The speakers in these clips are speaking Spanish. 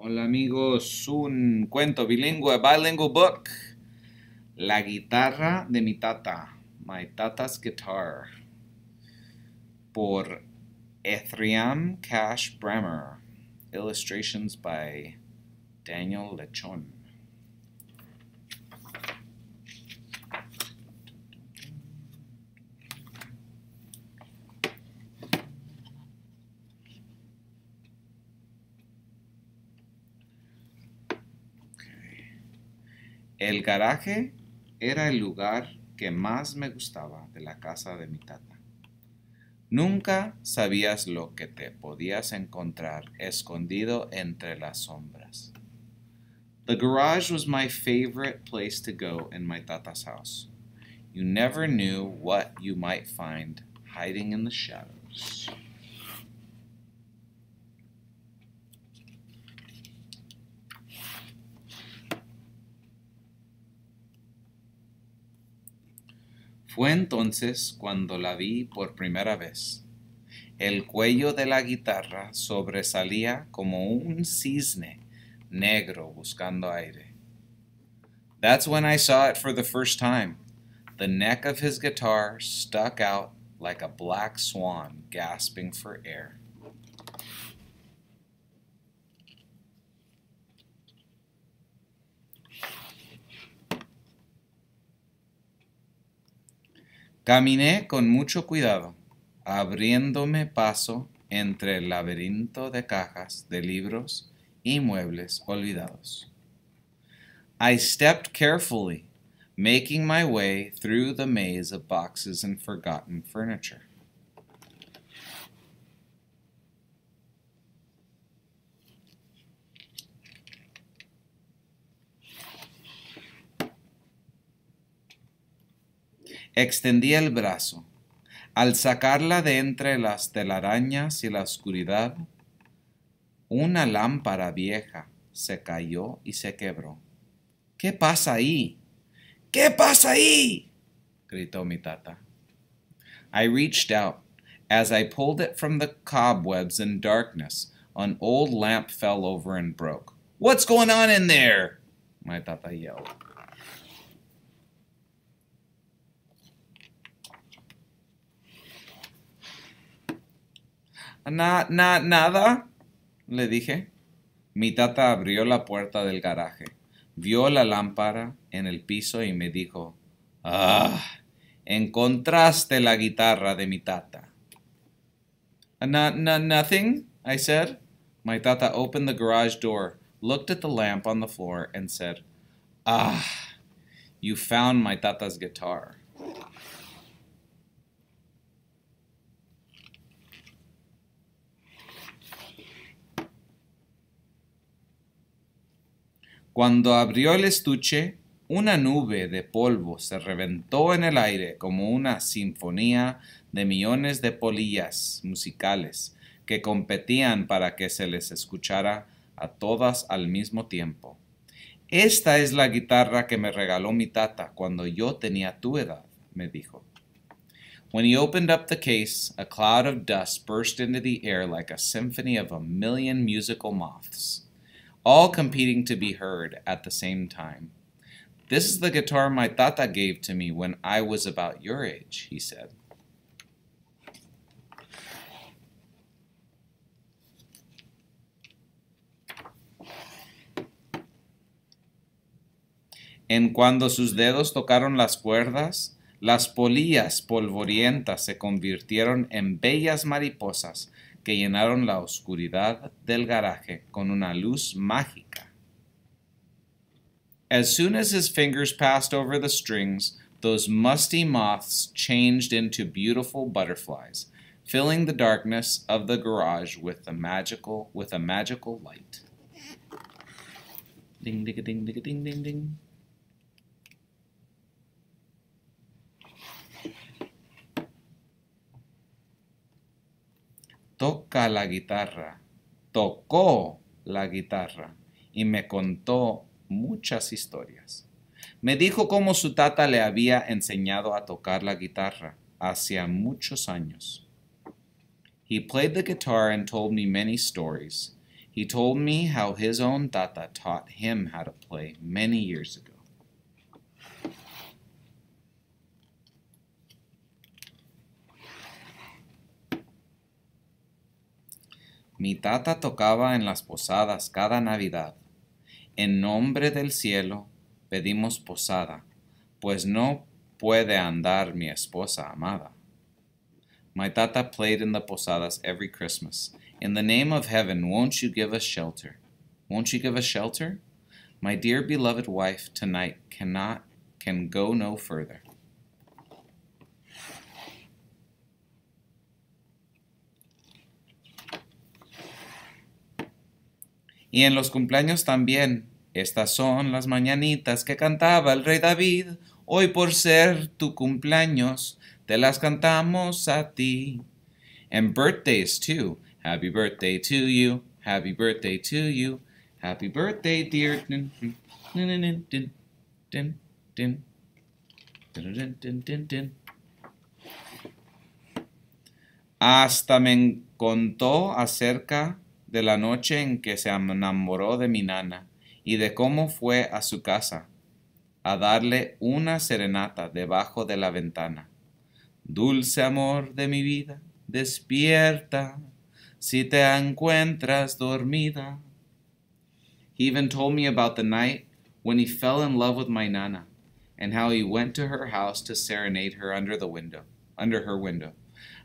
Hola amigos, un cuento bilingüe, bilingual book. La guitarra de mi tata, my tata's guitar, por Ethriam Cash Brammer. Illustrations by Daniel Lechon. El garaje era el lugar que más me gustaba de la casa de mi tata. Nunca sabías lo que te podías encontrar escondido entre las sombras. The garage was my favorite place to go in my tata's house. You never knew what you might find hiding in the shadows. Fue entonces cuando la vi por primera vez. El cuello de la guitarra sobresalía como un cisne negro buscando aire. That's when I saw it for the first time. The neck of his guitar stuck out like a black swan gasping for air. Caminé con mucho cuidado, abriéndome paso entre el laberinto de cajas de libros y muebles olvidados. I stepped carefully, making my way through the maze of boxes and forgotten furniture. Extendí el brazo. Al sacarla de entre las telarañas y la oscuridad, una lámpara vieja se cayó y se quebró. ¿Qué pasa ahí? ¿Qué pasa ahí? gritó mi tata. I reached out. As I pulled it from the cobwebs in darkness, an old lamp fell over and broke. What's going on in there? My tata yelled. Na, na, nada, le dije. Mi tata abrió la puerta del garaje, vio la lámpara en el piso y me dijo, ¡Ah! Encontraste la guitarra de mi tata. Ah, na, na, nothing, I said. My tata opened the garage door, looked at the lamp on the floor, and said, Ah, you found my tata's guitar. Cuando abrió el estuche, una nube de polvo se reventó en el aire como una sinfonía de millones de polillas musicales que competían para que se les escuchara a todas al mismo tiempo. Esta es la guitarra que me regaló mi tata cuando yo tenía tu edad, me dijo. When he opened up the case, a cloud of dust burst into the air like a symphony of a million musical moths. all competing to be heard at the same time. This is the guitar my tata gave to me when I was about your age, he said. En cuando sus dedos tocaron las cuerdas, las polillas polvorientas se convirtieron en bellas mariposas que llenaron la oscuridad del garaje con una luz mágica. As soon as his fingers passed over the strings, those musty moths changed into beautiful butterflies, filling the darkness of the garage with a magical with a magical light. Ding ding ding ding ding ding ding. la guitarra, tocó la guitarra y me contó muchas historias. Me dijo cómo su tata le había enseñado a tocar la guitarra hacía muchos años. He played the guitar and told me many stories. He told me how his own tata taught him how to play many years ago. Mi tata tocaba en las posadas cada Navidad. En nombre del cielo pedimos posada, pues no puede andar mi esposa amada. My tata played in the posadas every Christmas. In the name of heaven, won't you give us shelter? Won't you give us shelter? My dear beloved wife tonight cannot can go no further. Y en los cumpleaños también. Estas son las mañanitas que cantaba el rey David. Hoy por ser tu cumpleaños, te las cantamos a ti. And birthdays too. Happy birthday to you. Happy birthday to you. Happy birthday, dear. Hasta me contó acerca de la noche en que se enamoró de mi nana y de cómo fue a su casa a darle una serenata debajo de la ventana. Dulce amor de mi vida, despierta si te encuentras dormida. He even told me about the night when he fell in love with my nana and how he went to her house to serenade her under the window, under her window.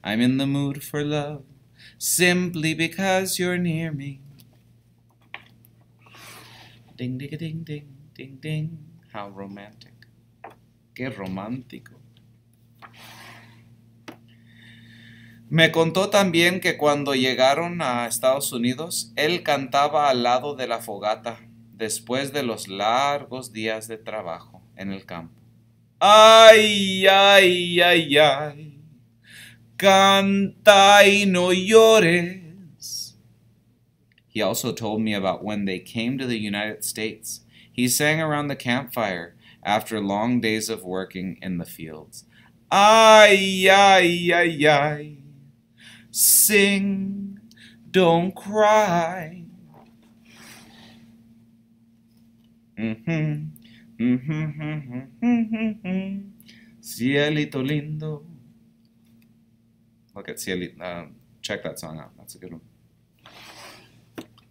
I'm in the mood for love simply because you're near me. Ding, ding, ding, ding, ding, ding. How romantic. Qué romántico. Me contó también que cuando llegaron a Estados Unidos, él cantaba al lado de la fogata después de los largos días de trabajo en el campo. Ay, ay, ay, ay. canta y no llores. He also told me about when they came to the United States. He sang around the campfire after long days of working in the fields. Ay, ay, ay, ay. Sing, don't cry. Mm-hmm. Mm-hmm. Mm-hmm. mm-hmm, mm-hmm. Cielito lindo. Um, check that song out. That's a good one.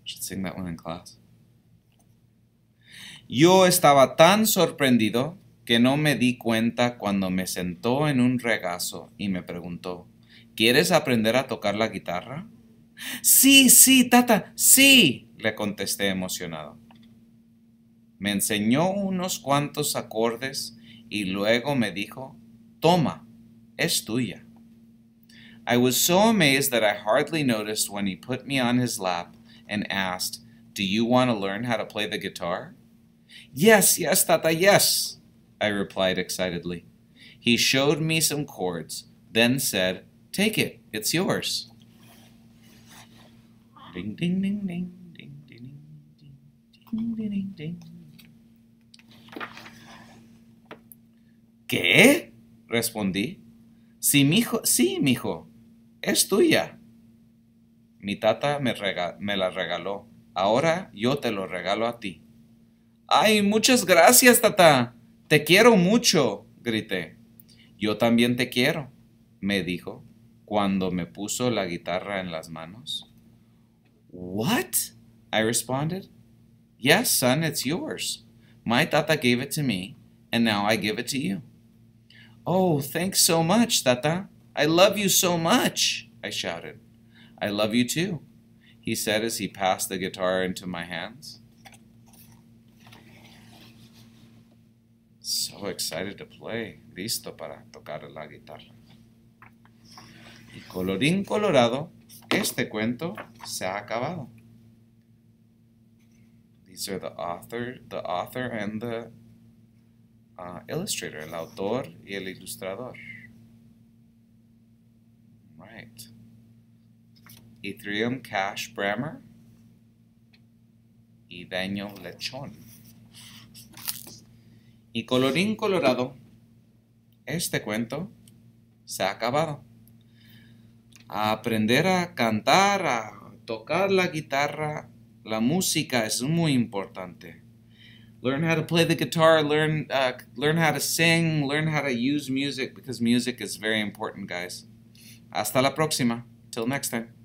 Should sing that one in class. Yo estaba tan sorprendido que no me di cuenta cuando me sentó en un regazo y me preguntó, ¿quieres aprender a tocar la guitarra? Sí, sí, tata, sí, le contesté emocionado. Me enseñó unos cuantos acordes y luego me dijo, toma, es tuya. I was so amazed that I hardly noticed when he put me on his lap and asked, Do you want to learn how to play the guitar? Yes, yes, Tata, yes, I replied excitedly. He showed me some chords, then said, Take it, it's yours. Ding, ding, ding, ding, ding, ding, ding, ding, ding, ding, ding. ¿Qué? Respondí. Sí, mijo, sí, mijo, es tuya. Mi tata me, la regaló. Ahora yo te lo regalo a ti. ¡Ay, muchas gracias, tata! Te quiero mucho, grité. Yo también te quiero, me dijo cuando me puso la guitarra en las manos. What? I responded. Yes, son, it's yours. My tata gave it to me, and now I give it to you. Oh, thanks so much, tata, I love you so much, I shouted. I love you too, he said as he passed the guitar into my hands. So excited to play. Listo para tocar la guitarra. Y colorín colorado, este cuento se ha acabado. These are the author, the author and the uh, illustrator, el autor y el ilustrador. Ethereum Cash Brammer y Daniel Lechón Y colorín colorado, este cuento se ha acabado. A aprender a cantar, a tocar la guitarra, la música es muy importante. Learn how to play the guitar, learn, uh, learn how to sing, learn how to use music because music is very important, guys. Hasta la próxima. Till next time.